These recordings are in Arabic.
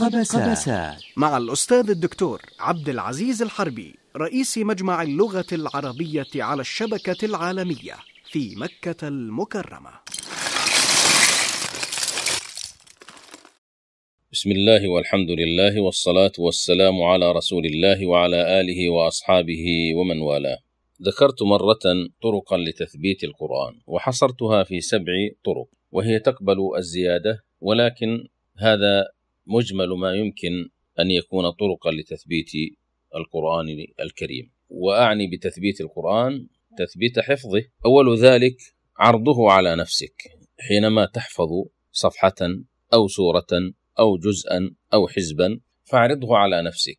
قبسات. قبسات مع الأستاذ الدكتور عبد العزيز الحربي رئيس مجمع اللغة العربية على الشبكة العالمية في مكة المكرمة بسم الله والحمد لله والصلاة والسلام على رسول الله وعلى آله وأصحابه ومن والاه ذكرت مرة طرقا لتثبيت القرآن وحصرتها في سبع طرق وهي تقبل الزيادة ولكن هذا مجمل ما يمكن أن يكون طرقا لتثبيت القرآن الكريم وأعني بتثبيت القرآن تثبيت حفظه أول ذلك عرضه على نفسك حينما تحفظ صفحة أو سورة أو جزءا أو حزبا فاعرضه على نفسك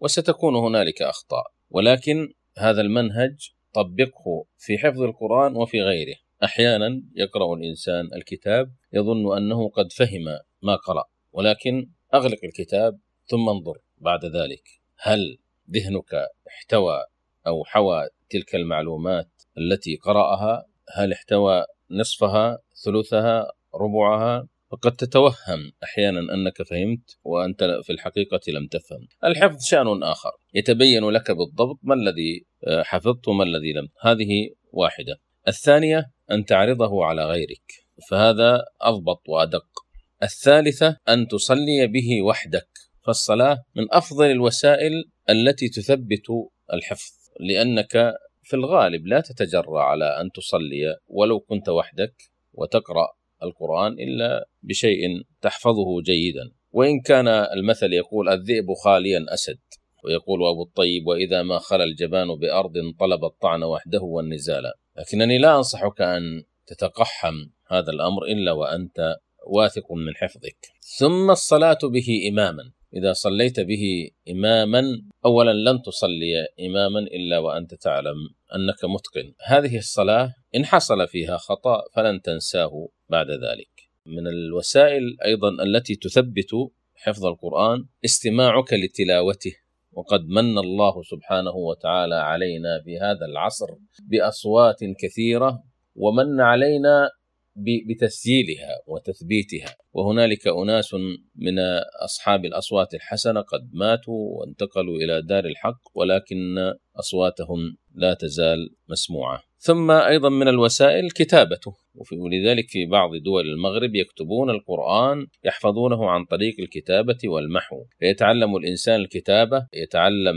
وستكون هنالك أخطاء ولكن هذا المنهج طبقه في حفظ القرآن وفي غيره أحيانا يقرأ الإنسان الكتاب يظن أنه قد فهم ما قرأ ولكن اغلق الكتاب ثم انظر بعد ذلك هل ذهنك احتوى او حوى تلك المعلومات التي قراها هل احتوى نصفها ثلثها ربعها فقد تتوهم احيانا انك فهمت وانت في الحقيقه لم تفهم. الحفظ شان اخر، يتبين لك بالضبط ما الذي آه، حفظت وما الذي لم، هذه واحده. الثانيه ان تعرضه على غيرك، فهذا اضبط وادق. الثالثة أن تصلي به وحدك فالصلاة من أفضل الوسائل التي تثبت الحفظ لأنك في الغالب لا تتجرأ على أن تصلي ولو كنت وحدك وتقرأ القرآن إلا بشيء تحفظه جيدا وإن كان المثل يقول الذئب خاليا أسد ويقول أبو الطيب وإذا ما خلا الجبان بأرض طلب الطعن وحده والنزال لكنني لا أنصحك أن تتقحم هذا الأمر إلا وأنت واثق من حفظك ثم الصلاة به إماما إذا صليت به إماما أولا لن تصلي إماما إلا وأنت تعلم أنك متقن هذه الصلاة إن حصل فيها خطأ فلن تنساه بعد ذلك من الوسائل أيضا التي تثبت حفظ القرآن استماعك لتلاوته وقد من الله سبحانه وتعالى علينا في هذا العصر بأصوات كثيرة ومن علينا بتسجيلها وتثبيتها وهنالك اناس من اصحاب الاصوات الحسنه قد ماتوا وانتقلوا الى دار الحق ولكن اصواتهم لا تزال مسموعه ثم ايضا من الوسائل كتابته ولذلك في بعض دول المغرب يكتبون القران يحفظونه عن طريق الكتابه والمحو فيتعلم الانسان الكتابه يتعلم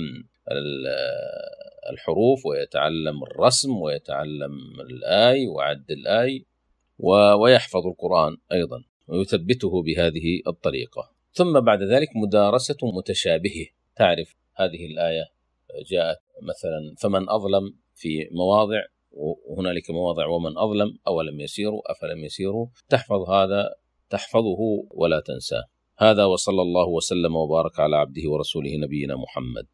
الحروف ويتعلم الرسم ويتعلم الآي وعد الآي ويحفظ القرآن أيضا ويثبته بهذه الطريقة ثم بعد ذلك مدارسة متشابهه تعرف هذه الآية جاءت مثلا فمن أظلم في مواضع وهنالك مواضع ومن أظلم أولم يسيروا أفلم يسيروا تحفظ هذا تحفظه ولا تنساه هذا وصلى الله وسلم وبارك على عبده ورسوله نبينا محمد